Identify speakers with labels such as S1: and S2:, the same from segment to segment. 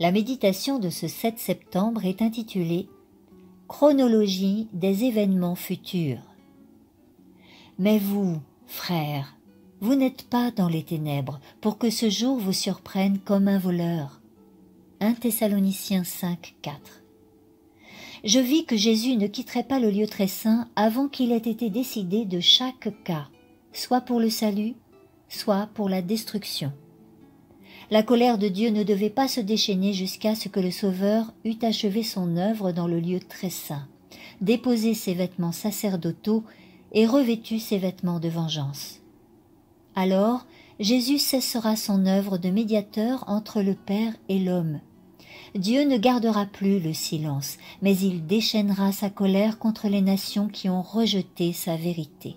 S1: La méditation de ce 7 septembre est intitulée Chronologie des événements futurs. Mais vous, frères, vous n'êtes pas dans les ténèbres pour que ce jour vous surprenne comme un voleur. 1 Thessaloniciens 5, 4. Je vis que Jésus ne quitterait pas le lieu très saint avant qu'il ait été décidé de chaque cas, soit pour le salut, soit pour la destruction. La colère de Dieu ne devait pas se déchaîner jusqu'à ce que le Sauveur eût achevé son œuvre dans le lieu très saint, déposé ses vêtements sacerdotaux et revêtu ses vêtements de vengeance. Alors, Jésus cessera son œuvre de médiateur entre le Père et l'homme. Dieu ne gardera plus le silence, mais il déchaînera sa colère contre les nations qui ont rejeté sa vérité.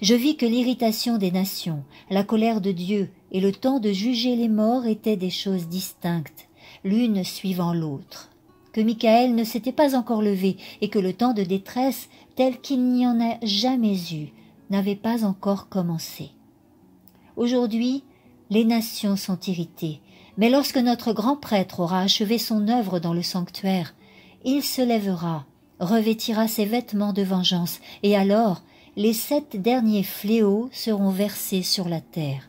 S1: Je vis que l'irritation des nations, la colère de Dieu et le temps de juger les morts était des choses distinctes, l'une suivant l'autre, que Michael ne s'était pas encore levé et que le temps de détresse tel qu'il n'y en a jamais eu n'avait pas encore commencé. Aujourd'hui, les nations sont irritées, mais lorsque notre grand prêtre aura achevé son œuvre dans le sanctuaire, il se lèvera, revêtira ses vêtements de vengeance, et alors les sept derniers fléaux seront versés sur la terre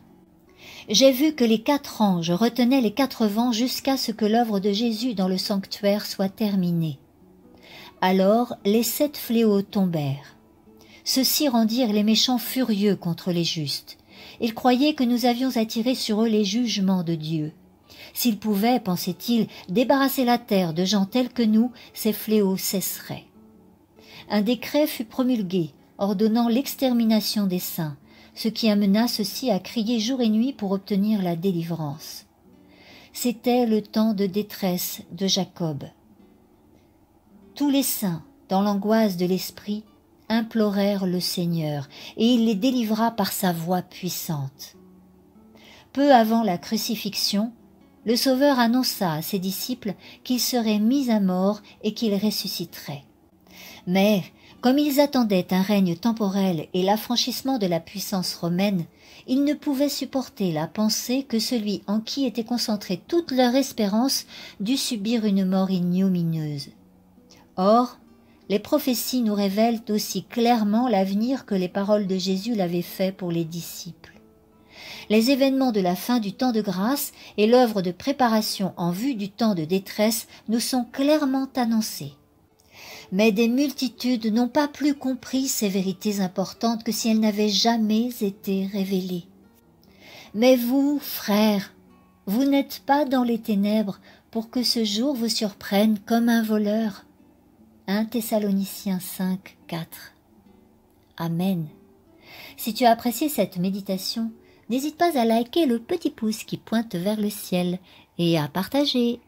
S1: j'ai vu que les quatre anges retenaient les quatre vents jusqu'à ce que l'œuvre de Jésus dans le sanctuaire soit terminée. Alors les sept fléaux tombèrent. Ceux-ci rendirent les méchants furieux contre les justes. Ils croyaient que nous avions attiré sur eux les jugements de Dieu. S'ils pouvaient, pensaient-ils, débarrasser la terre de gens tels que nous, ces fléaux cesseraient. Un décret fut promulgué ordonnant l'extermination des saints ce qui amena ceux-ci à crier jour et nuit pour obtenir la délivrance. C'était le temps de détresse de Jacob. Tous les saints, dans l'angoisse de l'esprit, implorèrent le Seigneur, et il les délivra par sa voix puissante. Peu avant la crucifixion, le Sauveur annonça à ses disciples qu'il serait mis à mort et qu'il ressusciterait. Mais comme ils attendaient un règne temporel et l'affranchissement de la puissance romaine, ils ne pouvaient supporter la pensée que celui en qui était concentrée toute leur espérance dût subir une mort ignominieuse. Or, les prophéties nous révèlent aussi clairement l'avenir que les paroles de Jésus l'avaient fait pour les disciples. Les événements de la fin du temps de grâce et l'œuvre de préparation en vue du temps de détresse nous sont clairement annoncés mais des multitudes n'ont pas plus compris ces vérités importantes que si elles n'avaient jamais été révélées. Mais vous, frères, vous n'êtes pas dans les ténèbres pour que ce jour vous surprenne comme un voleur. 1 Thessaloniciens 5, 4. Amen. Si tu as apprécié cette méditation, n'hésite pas à liker le petit pouce qui pointe vers le ciel et à partager.